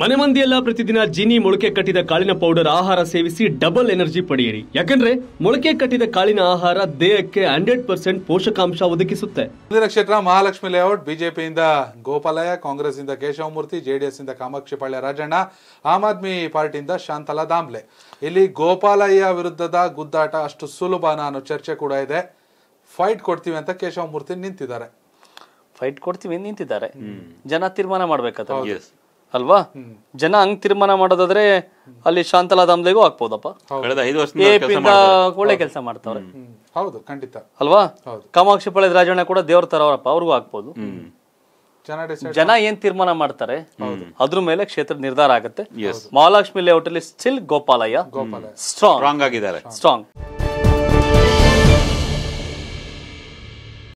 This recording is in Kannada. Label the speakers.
Speaker 1: ಮನೆ ಮಂದಿಯೆಲ್ಲ ಪ್ರತಿದಿನ ಜೀನಿ ಮೊಳಕೆ ಕಟ್ಟಿದ ಕಾಳಿನ ಪೌಡರ್ ಆಹಾರ ಸೇವಿಸಿ ಡಬಲ್ ಎನರ್ಜಿ ಪಡೆಯಿರಿ ಯಾಕಂದ್ರೆ ಮೊಳಕೆ ಕಟ್ಟಿದ ಕಾಳಿನ ಆಹಾರ ದೇಹಕ್ಕೆ ಹಂಡ್ರೆಡ್ ಪರ್ಸೆಂಟ್ ಪೋಷಕಾಂಶ ಒದಗಿಸುತ್ತೆ
Speaker 2: ಕ್ಷೇತ್ರ ಮಹಾಲಕ್ಷ್ಮಿ ಲೇಔಟ್ ಬಿಜೆಪಿಯಿಂದ ಗೋಪಾಲಯ್ಯ ಕಾಂಗ್ರೆಸ್ ಇಂದ ಕೇಶವಮೂರ್ತಿ ಜೆಡಿಎಸ್ ಇಂದ ಪಾಳ್ಯ ರಾಜಣ್ಣ ಆಮ್ ಆದ್ಮಿ ಪಾರ್ಟಿಯಿಂದ ಶಾಂತಲಾ ದಾಂಬ್ಲೆ ಇಲ್ಲಿ ಗೋಪಾಲಯ್ಯ ವಿರುದ್ಧದ ಗುದ್ದಾಟ ಅಷ್ಟು ಸುಲಭನ ಅನ್ನೋ ಚರ್ಚೆ ಕೂಡ ಇದೆ ಫೈಟ್ ಕೊಡ್ತೀವಿ ಅಂತ ಕೇಶವಮೂರ್ತಿ ನಿಂತಿದ್ದಾರೆ ಫೈಟ್ ಕೊಡ್ತೀವಿ ನಿಂತಿದ್ದಾರೆ ಜನ ತೀರ್ಮಾನ ಮಾಡ್ಬೇಕಾದ್ರೆ ಅಲ್ವಾ
Speaker 3: ಜನ ಹಂಗ್ ತೀರ್ಮಾನ ಮಾಡೋದಾದ್ರೆ ಅಲ್ಲಿ ಶಾಂತಲಾ ದಾಮ್ಲೆಗೂ ಹಾಕ್ಬೋದಪ್ಪ ಒಳ್ಳೆ ಕೆಲಸ
Speaker 4: ಮಾಡ್ತಾವ್ರೆ ಹೌದು ಖಂಡಿತ
Speaker 3: ಅಲ್ವಾ ಕಾಮಾಕ್ಷಿ ಪಳೆದ ರಾಜಣ್ಣ ಕೂಡ ದೇವ್ರ ತರವರಪ್ಪ ಅವ್ರಿಗೂ ಹಾಕ್ಬೋದು ಜನ ಏನ್ ತೀರ್ಮಾನ ಮಾಡ್ತಾರೆ ಅದ್ರ ಮೇಲೆ ಕ್ಷೇತ್ರ ನಿರ್ಧಾರ ಆಗುತ್ತೆ ಮಹಾಲಕ್ಷ್ಮಿ ಲೇಔಟ್ ಅಲ್ಲಿ ಸ್ಟಿಲ್ ಗೋಪಾಲಯ್ಯ ಸ್ಟ್ರಾಂಗ್ ಆಗಿದ್ದಾರೆ ಸ್ಟ್ರಾಂಗ್